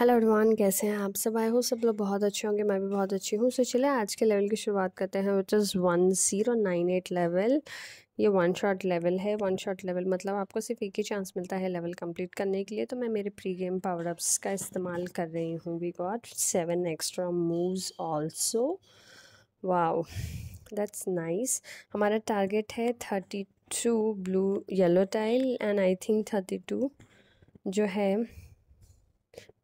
hello advance कैसे हैं आप सब आए हो सब लोग बहुत अच्छे होंगे मैं भी बहुत अच्छी हूँ सो चले आज के लेवल की शुरुआत करते हैं which is one zero nine eight level ये वन शॉट लेवल है वन शॉट लेवल मतलब आपको सिर्फ एक ही चांस मिलता है लेवल कंप्लीट करने के लिए तो मैं मेरे प्री गेम पावरअप्स का इस्तेमाल कर रही हूँ we got seven extra moves also wow that's nice हमारा टारगेट है thirty two blue yellow tile and I think thirty two जो है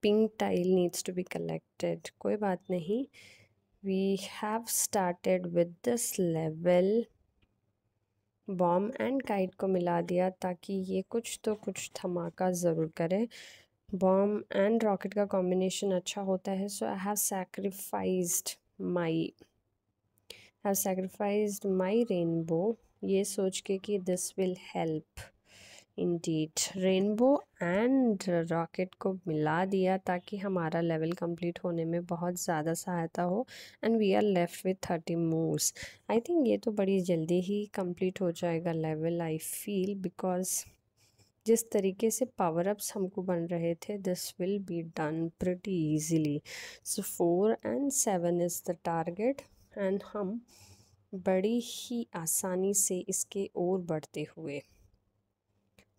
pink tile needs to be collected कोई बात नहीं we have started with this level bomb and kite को मिला दिया ताकि ये कुछ तो कुछ धमाका ज़रूर करे बॉम एंड रॉकेट का कॉम्बिनेशन अच्छा होता है so I have sacrificed my have sacrificed my rainbow ये सोच के कि दिस विल हेल्प इन डीट रेनबो एंड रॉकेट को मिला दिया ताकि हमारा लेवल कंप्लीट होने में बहुत ज़्यादा सहायता हो and we are left with thirty moves I think ये तो बड़ी जल्दी ही कंप्लीट हो जाएगा लेवल आई फील बिकॉज जिस तरीके से पावर अप्स हमको बन रहे थे this will be done pretty easily so four and seven is the target and हम बड़ी ही आसानी से इसके ओर बढ़ते हुए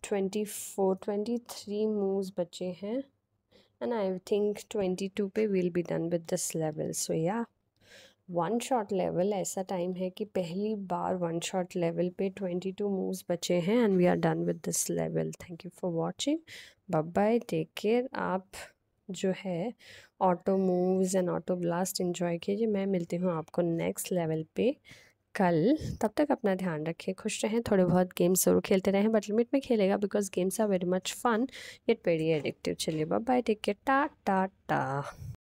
twenty four twenty three move बचे हैं and I think twenty two पे will be done with this level so yeah one shot level ऐसा टाइम है कि पहली बार वन शॉट लेवल पे ट्वेंटी टू मूव्स बचे हैं and we are done with this level thank you for watching bye take care आप जो है auto moves and auto blast enjoy कीजिए मैं मिलती हूँ आपको नेक्स्ट लेवल पे कल तब तक अपना ध्यान रखें खुश रहें थोड़े बहुत गेम्स ज़रूर खेलते रहें बट लिमिट में खेलेगा because games are very much fun it very addictive चलिए bye take care ta ta टा